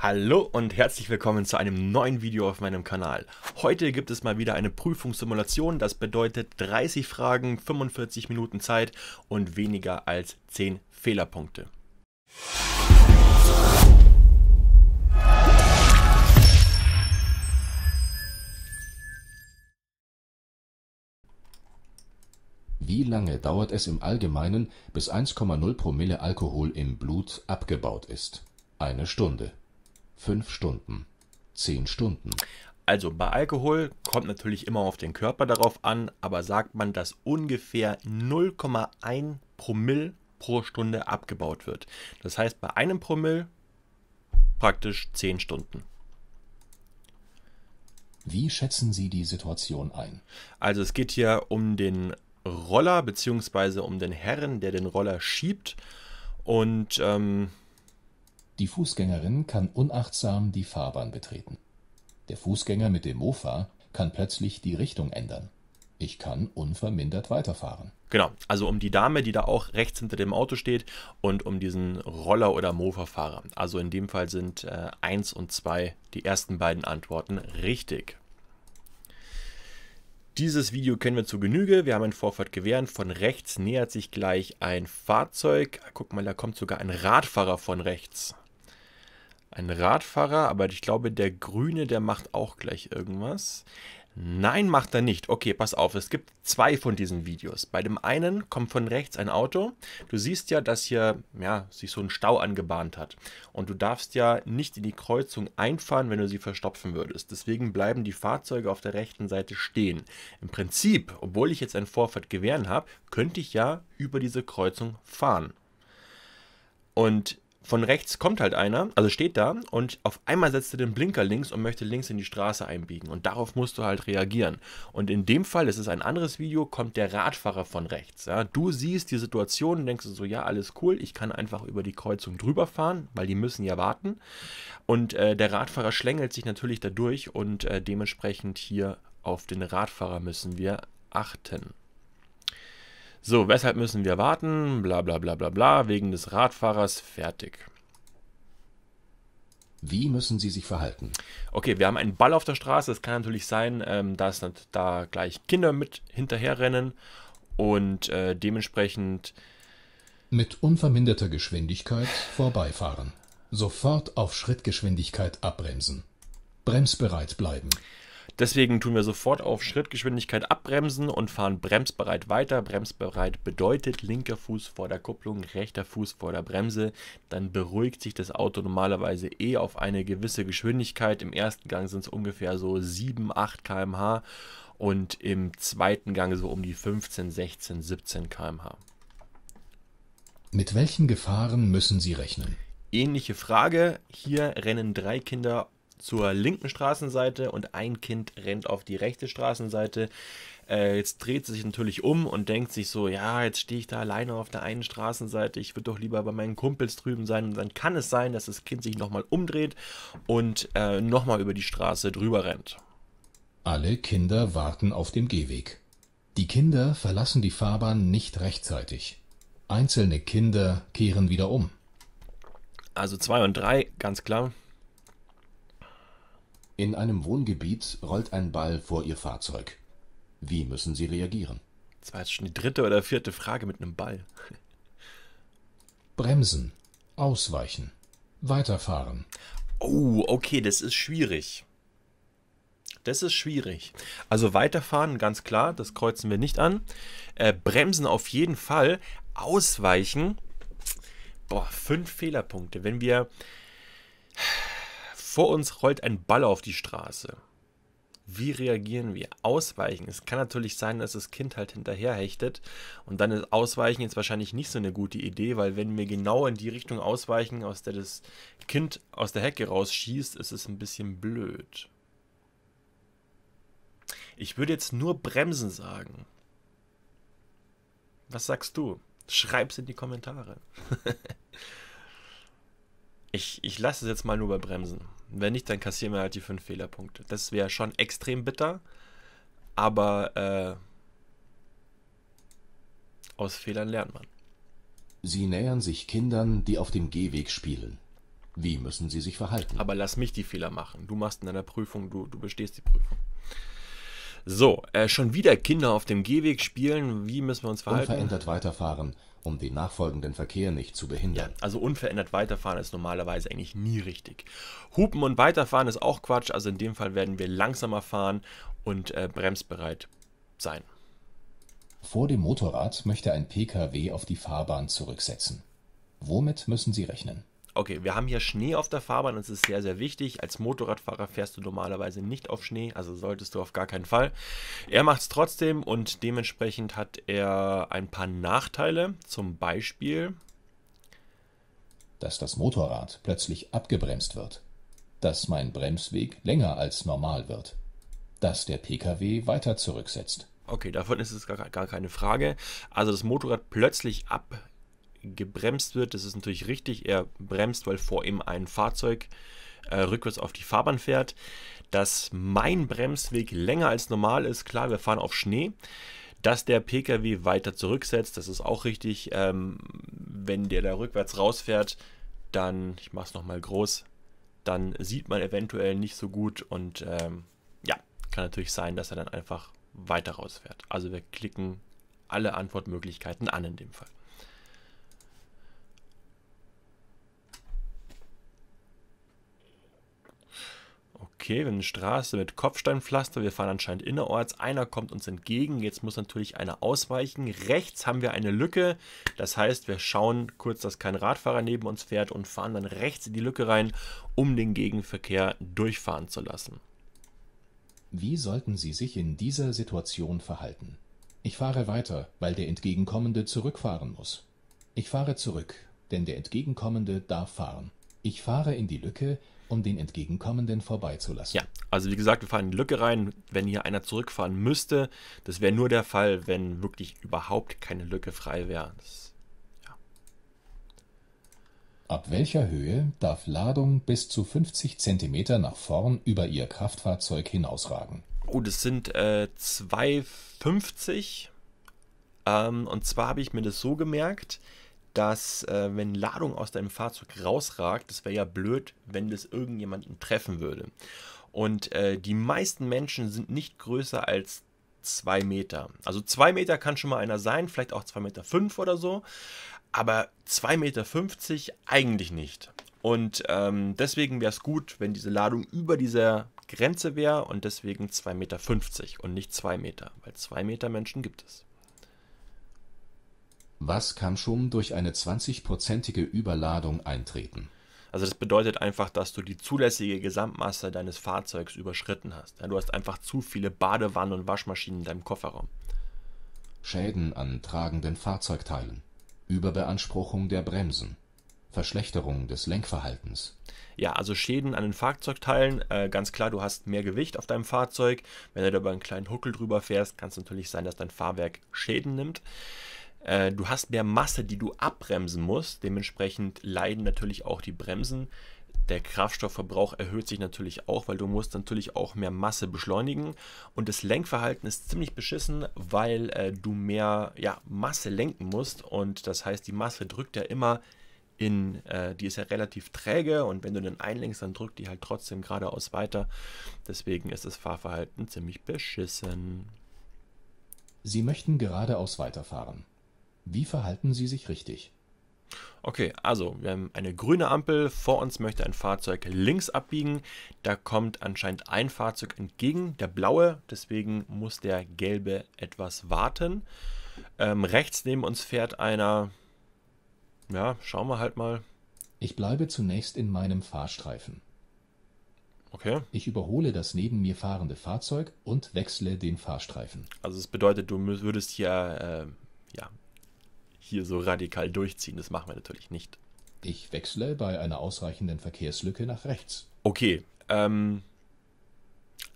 Hallo und herzlich willkommen zu einem neuen Video auf meinem Kanal. Heute gibt es mal wieder eine Prüfungssimulation, das bedeutet 30 Fragen, 45 Minuten Zeit und weniger als 10 Fehlerpunkte. Wie lange dauert es im Allgemeinen, bis 1,0 Promille Alkohol im Blut abgebaut ist? Eine Stunde fünf Stunden, zehn Stunden. Also bei Alkohol kommt natürlich immer auf den Körper darauf an, aber sagt man, dass ungefähr 0,1 Promille pro Stunde abgebaut wird. Das heißt bei einem Promille praktisch 10 Stunden. Wie schätzen Sie die Situation ein? Also es geht hier um den Roller beziehungsweise um den Herren, der den Roller schiebt und ähm, die Fußgängerin kann unachtsam die Fahrbahn betreten. Der Fußgänger mit dem Mofa kann plötzlich die Richtung ändern. Ich kann unvermindert weiterfahren. Genau, also um die Dame, die da auch rechts hinter dem Auto steht und um diesen Roller- oder Mofa-Fahrer. Also in dem Fall sind 1 äh, und 2 die ersten beiden Antworten richtig. Dieses Video kennen wir zu Genüge. Wir haben einen Vorfahrt gewähren. Von rechts nähert sich gleich ein Fahrzeug. Guck mal, da kommt sogar ein Radfahrer von rechts. Ein Radfahrer, aber ich glaube, der Grüne, der macht auch gleich irgendwas. Nein, macht er nicht. Okay, pass auf, es gibt zwei von diesen Videos. Bei dem einen kommt von rechts ein Auto. Du siehst ja, dass hier ja, sich so ein Stau angebahnt hat. Und du darfst ja nicht in die Kreuzung einfahren, wenn du sie verstopfen würdest. Deswegen bleiben die Fahrzeuge auf der rechten Seite stehen. Im Prinzip, obwohl ich jetzt ein Vorfahrt gewähren habe, könnte ich ja über diese Kreuzung fahren. Und von rechts kommt halt einer, also steht da und auf einmal setzt er den Blinker links und möchte links in die Straße einbiegen. Und darauf musst du halt reagieren. Und in dem Fall, das ist ein anderes Video, kommt der Radfahrer von rechts. Ja. Du siehst die Situation und denkst so, ja, alles cool, ich kann einfach über die Kreuzung drüber fahren, weil die müssen ja warten. Und äh, der Radfahrer schlängelt sich natürlich dadurch und äh, dementsprechend hier auf den Radfahrer müssen wir achten. So, weshalb müssen wir warten? Bla bla bla bla bla, wegen des Radfahrers, fertig. Wie müssen Sie sich verhalten? Okay, wir haben einen Ball auf der Straße. Es kann natürlich sein, ähm, dass da gleich Kinder mit hinterherrennen und äh, dementsprechend. Mit unverminderter Geschwindigkeit vorbeifahren. Sofort auf Schrittgeschwindigkeit abbremsen. Bremsbereit bleiben. Deswegen tun wir sofort auf Schrittgeschwindigkeit abbremsen und fahren bremsbereit weiter. Bremsbereit bedeutet linker Fuß vor der Kupplung, rechter Fuß vor der Bremse. Dann beruhigt sich das Auto normalerweise eh auf eine gewisse Geschwindigkeit. Im ersten Gang sind es ungefähr so 7, 8 km/h und im zweiten Gang so um die 15, 16, 17 km/h. Mit welchen Gefahren müssen Sie rechnen? Ähnliche Frage. Hier rennen drei Kinder zur linken Straßenseite und ein Kind rennt auf die rechte Straßenseite. Äh, jetzt dreht sie sich natürlich um und denkt sich so, ja, jetzt stehe ich da alleine auf der einen Straßenseite, ich würde doch lieber bei meinen Kumpels drüben sein. Und dann kann es sein, dass das Kind sich nochmal umdreht und äh, nochmal über die Straße drüber rennt. Alle Kinder warten auf dem Gehweg. Die Kinder verlassen die Fahrbahn nicht rechtzeitig. Einzelne Kinder kehren wieder um. Also zwei und drei, ganz klar. In einem Wohngebiet rollt ein Ball vor Ihr Fahrzeug. Wie müssen Sie reagieren? Das war jetzt schon die dritte oder vierte Frage mit einem Ball. Bremsen, ausweichen, weiterfahren. Oh, okay, das ist schwierig. Das ist schwierig. Also weiterfahren, ganz klar, das kreuzen wir nicht an. Äh, bremsen auf jeden Fall. Ausweichen. Boah, fünf Fehlerpunkte. Wenn wir vor uns rollt ein Ball auf die Straße. Wie reagieren wir? Ausweichen. Es kann natürlich sein, dass das Kind halt hinterherhechtet. Und dann ist Ausweichen jetzt wahrscheinlich nicht so eine gute Idee, weil wenn wir genau in die Richtung ausweichen, aus der das Kind aus der Hecke rausschießt, ist es ein bisschen blöd. Ich würde jetzt nur bremsen sagen. Was sagst du? Schreib's in die Kommentare. ich ich lasse es jetzt mal nur bei Bremsen. Wenn nicht, dann kassieren wir halt die fünf Fehlerpunkte. Das wäre schon extrem bitter. Aber äh, aus Fehlern lernt man. Sie nähern sich Kindern, die auf dem Gehweg spielen. Wie müssen sie sich verhalten? Aber lass mich die Fehler machen. Du machst in deiner Prüfung, du, du bestehst die Prüfung. So, äh, schon wieder Kinder auf dem Gehweg spielen. Wie müssen wir uns verhalten? Unverändert weiterfahren um den nachfolgenden Verkehr nicht zu behindern. Ja, also unverändert weiterfahren ist normalerweise eigentlich nie richtig. Hupen und weiterfahren ist auch Quatsch, also in dem Fall werden wir langsamer fahren und äh, bremsbereit sein. Vor dem Motorrad möchte ein Pkw auf die Fahrbahn zurücksetzen. Womit müssen Sie rechnen? okay, wir haben hier Schnee auf der Fahrbahn, das ist sehr, sehr wichtig. Als Motorradfahrer fährst du normalerweise nicht auf Schnee, also solltest du auf gar keinen Fall. Er macht es trotzdem und dementsprechend hat er ein paar Nachteile. Zum Beispiel, dass das Motorrad plötzlich abgebremst wird, dass mein Bremsweg länger als normal wird, dass der Pkw weiter zurücksetzt. Okay, davon ist es gar, gar keine Frage. Also das Motorrad plötzlich ab, gebremst wird. Das ist natürlich richtig. Er bremst, weil vor ihm ein Fahrzeug äh, rückwärts auf die Fahrbahn fährt. Dass mein Bremsweg länger als normal ist, klar, wir fahren auf Schnee. Dass der Pkw weiter zurücksetzt, das ist auch richtig. Ähm, wenn der da rückwärts rausfährt, dann, ich mache es nochmal groß, dann sieht man eventuell nicht so gut und ähm, ja, kann natürlich sein, dass er dann einfach weiter rausfährt. Also wir klicken alle Antwortmöglichkeiten an in dem Fall. Okay, wir haben eine Straße mit Kopfsteinpflaster. Wir fahren anscheinend innerorts. Einer kommt uns entgegen. Jetzt muss natürlich einer ausweichen. Rechts haben wir eine Lücke. Das heißt, wir schauen kurz, dass kein Radfahrer neben uns fährt und fahren dann rechts in die Lücke rein, um den Gegenverkehr durchfahren zu lassen. Wie sollten Sie sich in dieser Situation verhalten? Ich fahre weiter, weil der Entgegenkommende zurückfahren muss. Ich fahre zurück, denn der Entgegenkommende darf fahren. Ich fahre in die Lücke, um den Entgegenkommenden vorbeizulassen. Ja, also wie gesagt, wir fahren in die Lücke rein. Wenn hier einer zurückfahren müsste, das wäre nur der Fall, wenn wirklich überhaupt keine Lücke frei wäre. Ja. Ab welcher Höhe darf Ladung bis zu 50 cm nach vorn über ihr Kraftfahrzeug hinausragen? Oh, das sind äh, 2,50. Ähm, und zwar habe ich mir das so gemerkt, dass äh, wenn Ladung aus deinem Fahrzeug rausragt, das wäre ja blöd, wenn das irgendjemanden treffen würde. Und äh, die meisten Menschen sind nicht größer als zwei Meter. Also zwei Meter kann schon mal einer sein, vielleicht auch zwei Meter fünf oder so, aber zwei Meter fünfzig eigentlich nicht. Und ähm, deswegen wäre es gut, wenn diese Ladung über dieser Grenze wäre und deswegen zwei Meter fünfzig und nicht zwei Meter, weil zwei Meter Menschen gibt es. Was kann schon durch eine 20-prozentige Überladung eintreten? Also das bedeutet einfach, dass du die zulässige Gesamtmasse deines Fahrzeugs überschritten hast. Du hast einfach zu viele Badewannen und Waschmaschinen in deinem Kofferraum. Schäden an tragenden Fahrzeugteilen. Überbeanspruchung der Bremsen. Verschlechterung des Lenkverhaltens. Ja, also Schäden an den Fahrzeugteilen. Äh, ganz klar, du hast mehr Gewicht auf deinem Fahrzeug. Wenn du da über einen kleinen Huckel drüber fährst, kann es natürlich sein, dass dein Fahrwerk Schäden nimmt. Äh, du hast mehr Masse, die du abbremsen musst. Dementsprechend leiden natürlich auch die Bremsen. Der Kraftstoffverbrauch erhöht sich natürlich auch, weil du musst natürlich auch mehr Masse beschleunigen. Und das Lenkverhalten ist ziemlich beschissen, weil äh, du mehr ja, Masse lenken musst. Und das heißt, die Masse drückt ja immer in, äh, die ist ja relativ träge und wenn du dann einlenkst, dann drückt die halt trotzdem geradeaus weiter. Deswegen ist das Fahrverhalten ziemlich beschissen. Sie möchten geradeaus weiterfahren. Wie verhalten Sie sich richtig? Okay, also wir haben eine grüne Ampel. Vor uns möchte ein Fahrzeug links abbiegen. Da kommt anscheinend ein Fahrzeug entgegen, der blaue. Deswegen muss der gelbe etwas warten. Ähm, rechts neben uns fährt einer. Ja, schauen wir halt mal. Ich bleibe zunächst in meinem Fahrstreifen. Okay. Ich überhole das neben mir fahrende Fahrzeug und wechsle den Fahrstreifen. Also es bedeutet, du würdest hier äh, ja, hier so radikal durchziehen. Das machen wir natürlich nicht. Ich wechsle bei einer ausreichenden Verkehrslücke nach rechts. Okay. Ähm,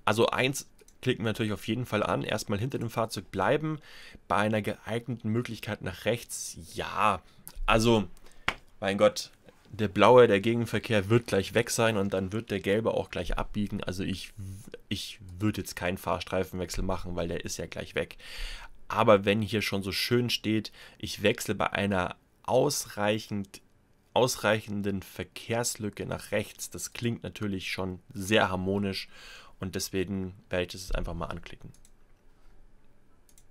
also eins klicken wir natürlich auf jeden Fall an. Erstmal hinter dem Fahrzeug bleiben. Bei einer geeigneten Möglichkeit nach rechts, ja. Also, mein Gott, der blaue, der Gegenverkehr wird gleich weg sein und dann wird der gelbe auch gleich abbiegen. Also ich, ich würde jetzt keinen Fahrstreifenwechsel machen, weil der ist ja gleich weg. Aber wenn hier schon so schön steht, ich wechsle bei einer ausreichend ausreichenden Verkehrslücke nach rechts, das klingt natürlich schon sehr harmonisch und deswegen werde ich das einfach mal anklicken.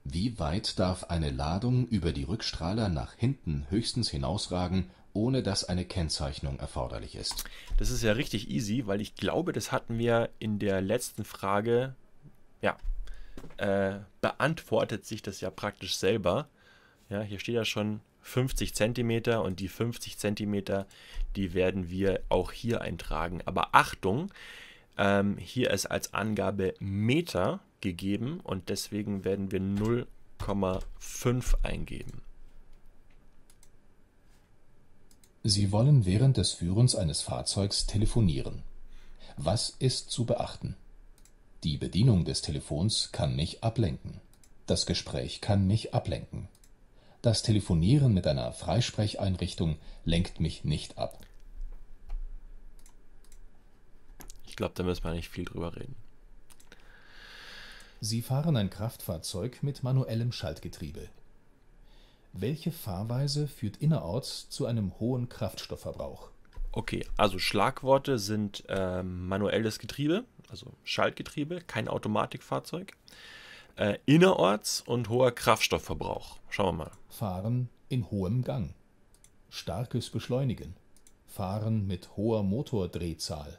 Wie weit darf eine Ladung über die Rückstrahler nach hinten höchstens hinausragen, ohne dass eine Kennzeichnung erforderlich ist? Das ist ja richtig easy, weil ich glaube, das hatten wir in der letzten Frage. Ja, äh, beantwortet sich das ja praktisch selber. Ja, hier steht ja schon 50 cm und die 50 cm, die werden wir auch hier eintragen. Aber Achtung, ähm, hier ist als Angabe Meter gegeben und deswegen werden wir 0,5 eingeben. Sie wollen während des Führens eines Fahrzeugs telefonieren. Was ist zu beachten? Die Bedienung des Telefons kann mich ablenken. Das Gespräch kann mich ablenken. Das Telefonieren mit einer Freisprecheinrichtung lenkt mich nicht ab. Ich glaube, da müssen wir nicht viel drüber reden. Sie fahren ein Kraftfahrzeug mit manuellem Schaltgetriebe. Welche Fahrweise führt innerorts zu einem hohen Kraftstoffverbrauch? Okay, also Schlagworte sind äh, manuelles Getriebe, also Schaltgetriebe, kein Automatikfahrzeug. Äh, innerorts und hoher Kraftstoffverbrauch. Schauen wir mal. Fahren in hohem Gang. Starkes Beschleunigen. Fahren mit hoher Motordrehzahl.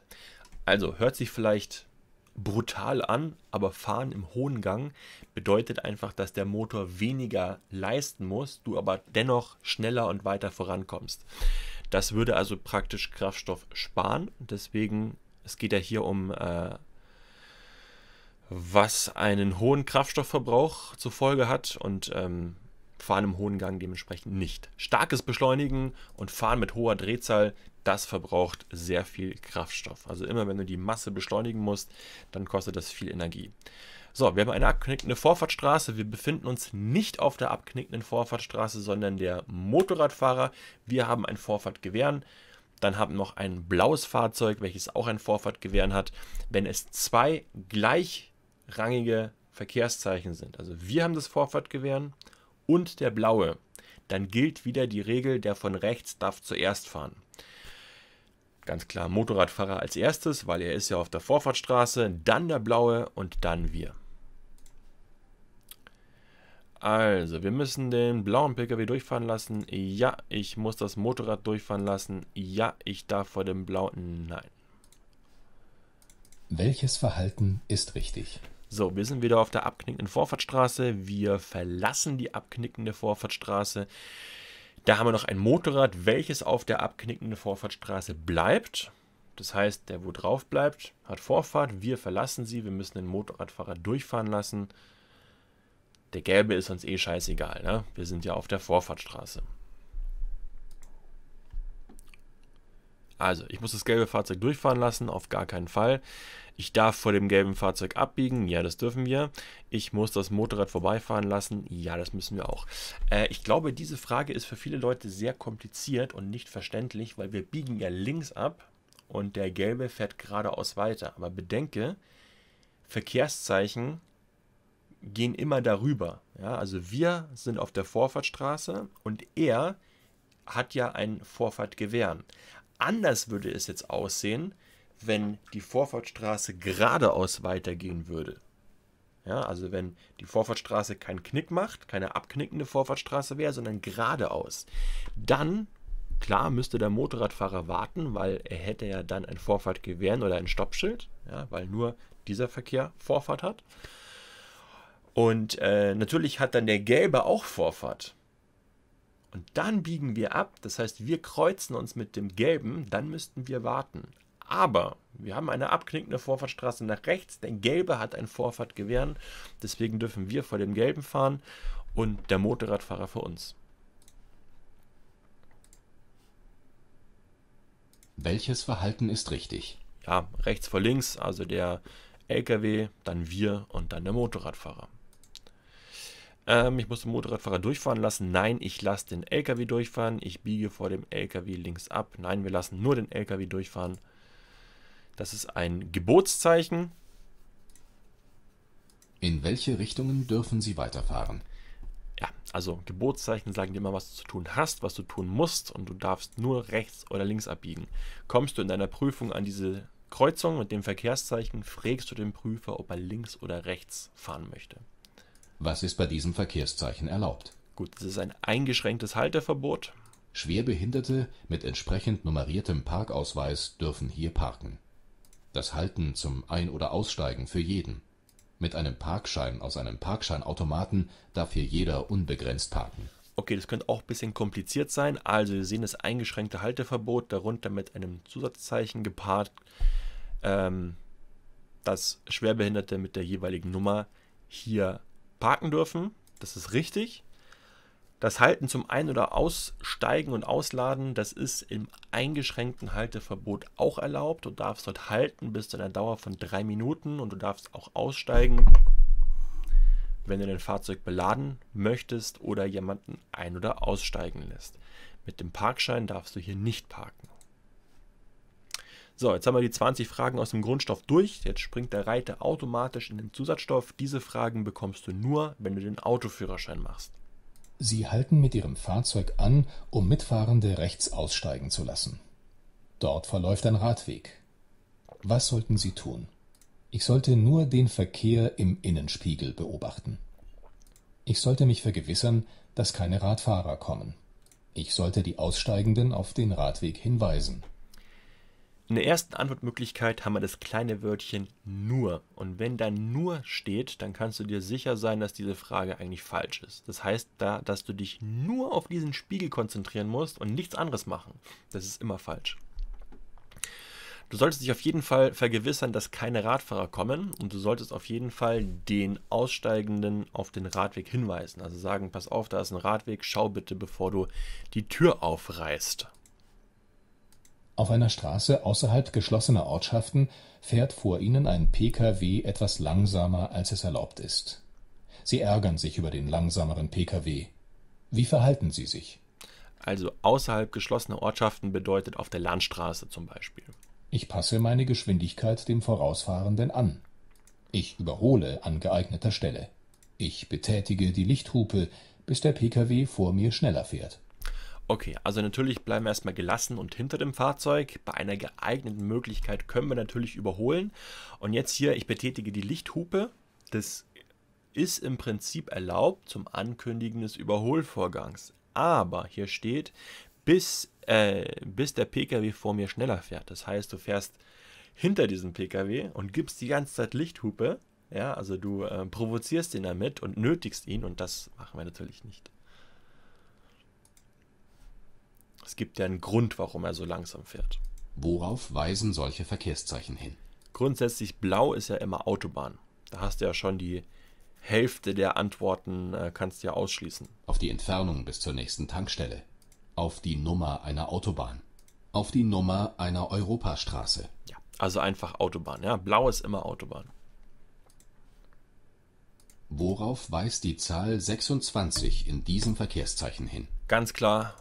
Also hört sich vielleicht brutal an, aber fahren im hohen Gang bedeutet einfach, dass der Motor weniger leisten muss, du aber dennoch schneller und weiter vorankommst. Das würde also praktisch Kraftstoff sparen. Deswegen es geht ja hier um, äh, was einen hohen Kraftstoffverbrauch zur Folge hat und ähm, fahren im hohen Gang dementsprechend nicht. Starkes Beschleunigen und fahren mit hoher Drehzahl, das verbraucht sehr viel Kraftstoff. Also immer wenn du die Masse beschleunigen musst, dann kostet das viel Energie. So, wir haben eine abknickende Vorfahrtsstraße. Wir befinden uns nicht auf der abknickenden Vorfahrtsstraße, sondern der Motorradfahrer. Wir haben ein Vorfahrtgewehren. Dann haben wir noch ein blaues Fahrzeug, welches auch ein Vorfahrtgewähren hat, wenn es zwei gleichrangige Verkehrszeichen sind. Also wir haben das Vorfahrtgewähren und der blaue. Dann gilt wieder die Regel, der von rechts darf zuerst fahren. Ganz klar Motorradfahrer als erstes, weil er ist ja auf der Vorfahrtsstraße, dann der blaue und dann wir. Also, wir müssen den blauen Pkw durchfahren lassen. Ja, ich muss das Motorrad durchfahren lassen. Ja, ich darf vor dem blauen... Nein. Welches Verhalten ist richtig? So, wir sind wieder auf der abknickenden Vorfahrtsstraße. Wir verlassen die abknickende Vorfahrtsstraße. Da haben wir noch ein Motorrad, welches auf der abknickenden Vorfahrtsstraße bleibt. Das heißt, der, wo drauf bleibt, hat Vorfahrt. Wir verlassen sie. Wir müssen den Motorradfahrer durchfahren lassen. Der gelbe ist uns eh scheißegal, ne? Wir sind ja auf der Vorfahrtstraße. Also, ich muss das gelbe Fahrzeug durchfahren lassen, auf gar keinen Fall. Ich darf vor dem gelben Fahrzeug abbiegen, ja, das dürfen wir. Ich muss das Motorrad vorbeifahren lassen, ja, das müssen wir auch. Äh, ich glaube, diese Frage ist für viele Leute sehr kompliziert und nicht verständlich, weil wir biegen ja links ab und der gelbe fährt geradeaus weiter. Aber bedenke, Verkehrszeichen gehen immer darüber. Ja? Also wir sind auf der Vorfahrtstraße und er hat ja ein Vorfahrtgewehren. Anders würde es jetzt aussehen, wenn die Vorfahrtstraße geradeaus weitergehen würde. Ja, also wenn die Vorfahrtstraße keinen Knick macht, keine abknickende Vorfahrtstraße wäre, sondern geradeaus, dann klar müsste der Motorradfahrer warten, weil er hätte ja dann ein Vorfahrtgewehren oder ein Stoppschild, ja, weil nur dieser Verkehr Vorfahrt hat. Und äh, natürlich hat dann der Gelbe auch Vorfahrt. Und dann biegen wir ab, das heißt, wir kreuzen uns mit dem Gelben, dann müssten wir warten. Aber wir haben eine abknickende Vorfahrtstraße nach rechts, der Gelbe hat ein Vorfahrtgewehren, deswegen dürfen wir vor dem Gelben fahren und der Motorradfahrer vor uns. Welches Verhalten ist richtig? Ja, rechts vor links, also der LKW, dann wir und dann der Motorradfahrer. Ähm, ich muss den Motorradfahrer durchfahren lassen. Nein, ich lasse den LKW durchfahren. Ich biege vor dem LKW links ab. Nein, wir lassen nur den LKW durchfahren. Das ist ein Gebotszeichen. In welche Richtungen dürfen Sie weiterfahren? Ja, also Gebotszeichen sagen dir immer, was du zu tun hast, was du tun musst und du darfst nur rechts oder links abbiegen. Kommst du in deiner Prüfung an diese Kreuzung mit dem Verkehrszeichen, fragst du den Prüfer, ob er links oder rechts fahren möchte. Was ist bei diesem Verkehrszeichen erlaubt? Gut, es ist ein eingeschränktes Halterverbot. Schwerbehinderte mit entsprechend nummeriertem Parkausweis dürfen hier parken. Das Halten zum Ein- oder Aussteigen für jeden. Mit einem Parkschein aus einem Parkscheinautomaten darf hier jeder unbegrenzt parken. Okay, das könnte auch ein bisschen kompliziert sein. Also wir sehen das eingeschränkte Halteverbot, darunter mit einem Zusatzzeichen gepaart, ähm, dass Schwerbehinderte mit der jeweiligen Nummer hier parken dürfen. Das ist richtig. Das Halten zum Ein- oder Aussteigen und Ausladen, das ist im eingeschränkten Halteverbot auch erlaubt. Du darfst dort halten bis zu einer Dauer von drei Minuten und du darfst auch aussteigen, wenn du dein Fahrzeug beladen möchtest oder jemanden ein- oder aussteigen lässt. Mit dem Parkschein darfst du hier nicht parken. So, jetzt haben wir die 20 Fragen aus dem Grundstoff durch. Jetzt springt der Reiter automatisch in den Zusatzstoff. Diese Fragen bekommst du nur, wenn du den Autoführerschein machst. Sie halten mit Ihrem Fahrzeug an, um Mitfahrende rechts aussteigen zu lassen. Dort verläuft ein Radweg. Was sollten Sie tun? Ich sollte nur den Verkehr im Innenspiegel beobachten. Ich sollte mich vergewissern, dass keine Radfahrer kommen. Ich sollte die Aussteigenden auf den Radweg hinweisen. In der ersten Antwortmöglichkeit haben wir das kleine Wörtchen nur. Und wenn da nur steht, dann kannst du dir sicher sein, dass diese Frage eigentlich falsch ist. Das heißt da, dass du dich nur auf diesen Spiegel konzentrieren musst und nichts anderes machen. Das ist immer falsch. Du solltest dich auf jeden Fall vergewissern, dass keine Radfahrer kommen und du solltest auf jeden Fall den Aussteigenden auf den Radweg hinweisen. Also sagen, pass auf, da ist ein Radweg, schau bitte, bevor du die Tür aufreißt. Auf einer Straße außerhalb geschlossener Ortschaften fährt vor ihnen ein Pkw etwas langsamer, als es erlaubt ist. Sie ärgern sich über den langsameren Pkw. Wie verhalten sie sich? Also außerhalb geschlossener Ortschaften bedeutet auf der Landstraße zum Beispiel. Ich passe meine Geschwindigkeit dem Vorausfahrenden an. Ich überhole an geeigneter Stelle. Ich betätige die Lichthupe, bis der Pkw vor mir schneller fährt. Okay, also natürlich bleiben wir erstmal gelassen und hinter dem Fahrzeug. Bei einer geeigneten Möglichkeit können wir natürlich überholen. Und jetzt hier, ich betätige die Lichthupe. Das ist im Prinzip erlaubt zum Ankündigen des Überholvorgangs. Aber hier steht, bis, äh, bis der Pkw vor mir schneller fährt. Das heißt, du fährst hinter diesem Pkw und gibst die ganze Zeit Lichthupe. Ja, also du äh, provozierst ihn damit und nötigst ihn und das machen wir natürlich nicht. Es gibt ja einen Grund, warum er so langsam fährt. Worauf weisen solche Verkehrszeichen hin? Grundsätzlich blau ist ja immer Autobahn. Da hast du ja schon die Hälfte der Antworten äh, kannst du ja ausschließen. Auf die Entfernung bis zur nächsten Tankstelle. Auf die Nummer einer Autobahn. Auf die Nummer einer Europastraße. Ja, also einfach Autobahn. Ja, blau ist immer Autobahn. Worauf weist die Zahl 26 in diesem Verkehrszeichen hin? Ganz klar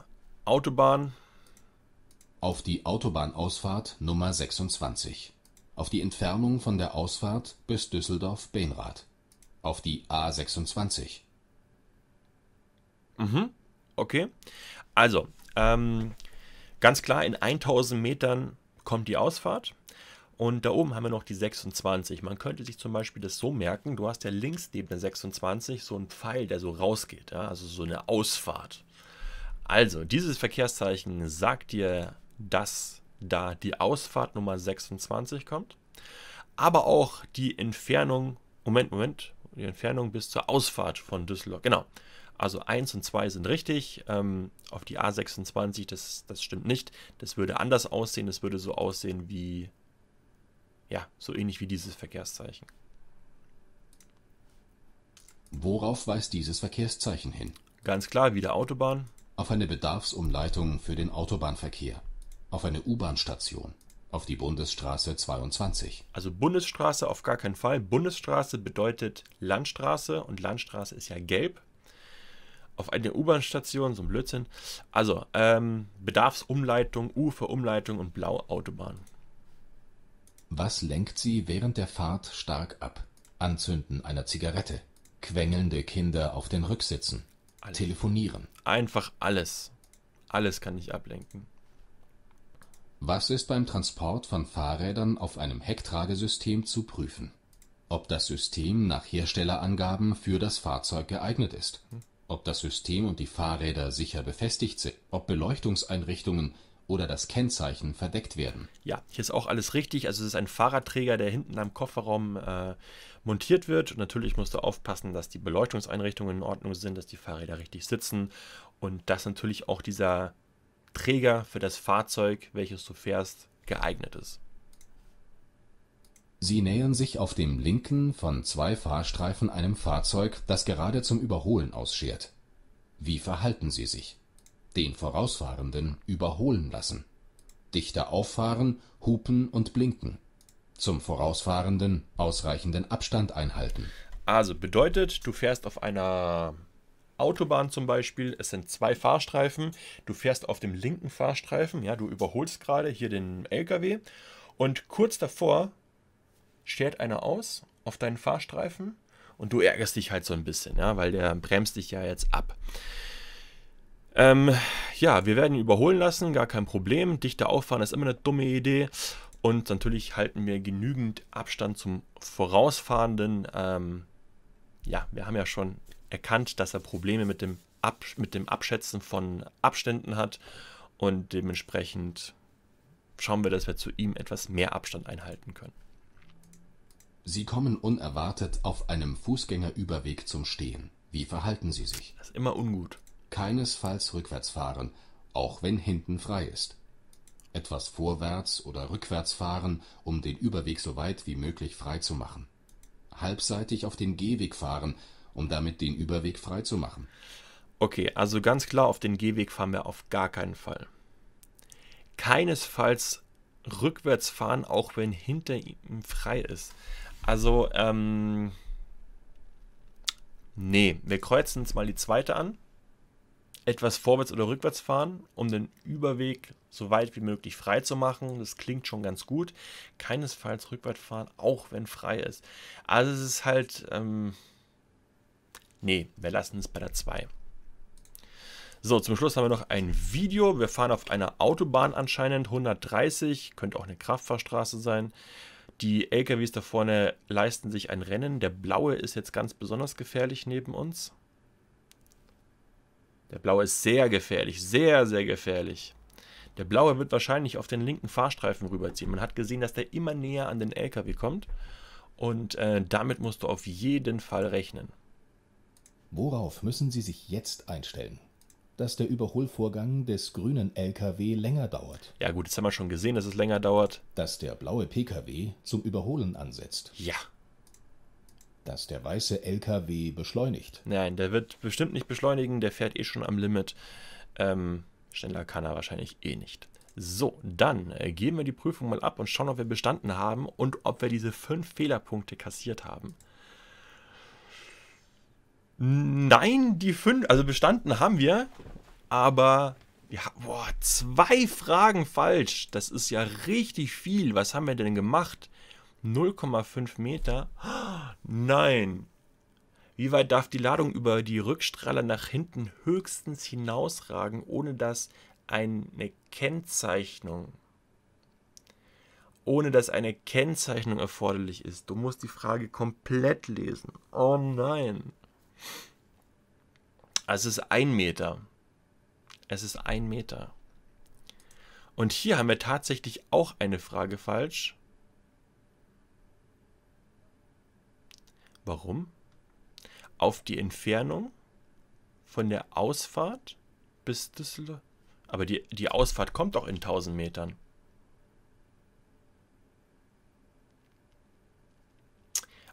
Autobahn auf die Autobahnausfahrt Nummer 26, auf die Entfernung von der Ausfahrt bis düsseldorf behnrad auf die A26. Mhm, okay. Also, ähm, ganz klar, in 1000 Metern kommt die Ausfahrt. Und da oben haben wir noch die 26. Man könnte sich zum Beispiel das so merken, du hast ja links neben der 26 so einen Pfeil, der so rausgeht, ja? also so eine Ausfahrt. Also, dieses Verkehrszeichen sagt dir, dass da die Ausfahrt Nummer 26 kommt, aber auch die Entfernung, Moment, Moment, die Entfernung bis zur Ausfahrt von Düsseldorf. Genau. Also 1 und 2 sind richtig. Ähm, auf die A26, das, das stimmt nicht. Das würde anders aussehen. Das würde so aussehen wie, ja, so ähnlich wie dieses Verkehrszeichen. Worauf weist dieses Verkehrszeichen hin? Ganz klar, wie der Autobahn auf eine Bedarfsumleitung für den Autobahnverkehr, auf eine U-Bahn-Station, auf die Bundesstraße 22. Also Bundesstraße auf gar keinen Fall. Bundesstraße bedeutet Landstraße und Landstraße ist ja gelb. Auf eine U-Bahn-Station, so ein Blödsinn. Also ähm, Bedarfsumleitung, U für Umleitung und Blau Autobahn. Was lenkt sie während der Fahrt stark ab? Anzünden einer Zigarette, quengelnde Kinder auf den Rücksitzen, Alles. telefonieren, Einfach alles. Alles kann ich ablenken. Was ist beim Transport von Fahrrädern auf einem Hecktragesystem zu prüfen? Ob das System nach Herstellerangaben für das Fahrzeug geeignet ist, hm. ob das System und die Fahrräder sicher befestigt sind, ob Beleuchtungseinrichtungen oder das Kennzeichen verdeckt werden. Ja, hier ist auch alles richtig. Also es ist ein Fahrradträger, der hinten am Kofferraum äh, montiert wird. Und natürlich musst du aufpassen, dass die Beleuchtungseinrichtungen in Ordnung sind, dass die Fahrräder richtig sitzen und dass natürlich auch dieser Träger für das Fahrzeug, welches du fährst, geeignet ist. Sie nähern sich auf dem linken von zwei Fahrstreifen einem Fahrzeug, das gerade zum Überholen ausschert. Wie verhalten Sie sich? den Vorausfahrenden überholen lassen, dichter auffahren, hupen und blinken, zum Vorausfahrenden ausreichenden Abstand einhalten. Also bedeutet, du fährst auf einer Autobahn zum Beispiel, es sind zwei Fahrstreifen, du fährst auf dem linken Fahrstreifen, ja, du überholst gerade hier den LKW und kurz davor schert einer aus auf deinen Fahrstreifen und du ärgerst dich halt so ein bisschen, ja, weil der bremst dich ja jetzt ab. Ähm, ja, wir werden ihn überholen lassen, gar kein Problem. Dichter auffahren ist immer eine dumme Idee. Und natürlich halten wir genügend Abstand zum Vorausfahrenden. Ähm, ja, wir haben ja schon erkannt, dass er Probleme mit dem, Ab mit dem Abschätzen von Abständen hat. Und dementsprechend schauen wir, dass wir zu ihm etwas mehr Abstand einhalten können. Sie kommen unerwartet auf einem Fußgängerüberweg zum Stehen. Wie verhalten Sie sich? Das ist immer ungut keinesfalls rückwärts fahren, auch wenn hinten frei ist. Etwas vorwärts oder rückwärts fahren, um den Überweg so weit wie möglich frei zu machen. Halbseitig auf den Gehweg fahren, um damit den Überweg frei zu machen. Okay, also ganz klar, auf den Gehweg fahren wir auf gar keinen Fall. Keinesfalls rückwärts fahren, auch wenn hinter ihm frei ist. Also, ähm, nee, wir kreuzen uns mal die zweite an etwas vorwärts oder rückwärts fahren, um den Überweg so weit wie möglich frei zu machen. Das klingt schon ganz gut. Keinesfalls rückwärts fahren, auch wenn frei ist. Also es ist halt, ähm, nee, wir lassen es bei der 2. So, zum Schluss haben wir noch ein Video. Wir fahren auf einer Autobahn anscheinend 130, könnte auch eine Kraftfahrstraße sein. Die LKWs da vorne leisten sich ein Rennen. Der blaue ist jetzt ganz besonders gefährlich neben uns. Der blaue ist sehr gefährlich, sehr, sehr gefährlich. Der blaue wird wahrscheinlich auf den linken Fahrstreifen rüberziehen. Man hat gesehen, dass der immer näher an den LKW kommt. Und äh, damit musst du auf jeden Fall rechnen. Worauf müssen Sie sich jetzt einstellen? Dass der Überholvorgang des grünen LKW länger dauert. Ja gut, jetzt haben wir schon gesehen, dass es länger dauert. Dass der blaue PKW zum Überholen ansetzt. Ja, dass der weiße LKW beschleunigt. Nein, der wird bestimmt nicht beschleunigen, der fährt eh schon am Limit. Ähm, schneller kann er wahrscheinlich eh nicht. So, dann äh, geben wir die Prüfung mal ab und schauen, ob wir bestanden haben und ob wir diese fünf Fehlerpunkte kassiert haben. Nein, die fünf, also bestanden haben wir, aber ja, boah, zwei Fragen falsch. Das ist ja richtig viel. Was haben wir denn gemacht? 0,5 Meter? Nein! Wie weit darf die Ladung über die Rückstrahler nach hinten höchstens hinausragen, ohne dass eine Kennzeichnung ohne dass eine Kennzeichnung erforderlich ist. Du musst die Frage komplett lesen. Oh nein. Also es ist ein Meter. Es ist ein Meter. Und hier haben wir tatsächlich auch eine Frage falsch. Warum? Auf die Entfernung von der Ausfahrt bis Düsseldorf. Aber die, die Ausfahrt kommt doch in 1000 Metern.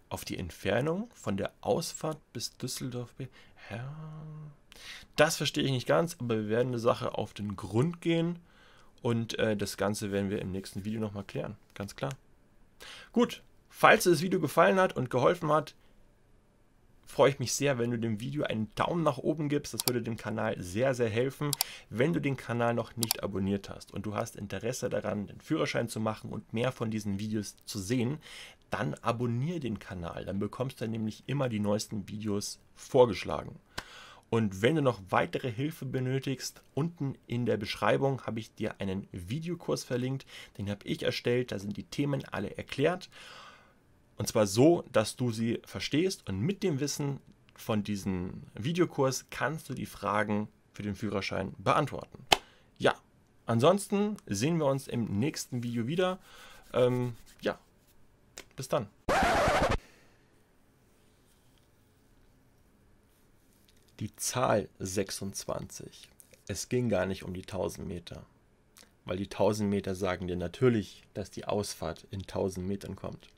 Auf die Entfernung von der Ausfahrt bis Düsseldorf. Ja, das verstehe ich nicht ganz, aber wir werden eine Sache auf den Grund gehen. Und äh, das Ganze werden wir im nächsten Video nochmal klären. Ganz klar. Gut, falls dir das Video gefallen hat und geholfen hat, freue ich mich sehr, wenn du dem Video einen Daumen nach oben gibst. Das würde dem Kanal sehr, sehr helfen. Wenn du den Kanal noch nicht abonniert hast und du hast Interesse daran, den Führerschein zu machen und mehr von diesen Videos zu sehen, dann abonniere den Kanal. Dann bekommst du nämlich immer die neuesten Videos vorgeschlagen. Und wenn du noch weitere Hilfe benötigst, unten in der Beschreibung habe ich dir einen Videokurs verlinkt. Den habe ich erstellt, da sind die Themen alle erklärt. Und zwar so, dass du sie verstehst und mit dem Wissen von diesem Videokurs kannst du die Fragen für den Führerschein beantworten. Ja, ansonsten sehen wir uns im nächsten Video wieder. Ähm, ja, bis dann. Die Zahl 26. Es ging gar nicht um die 1000 Meter, weil die 1000 Meter sagen dir natürlich, dass die Ausfahrt in 1000 Metern kommt.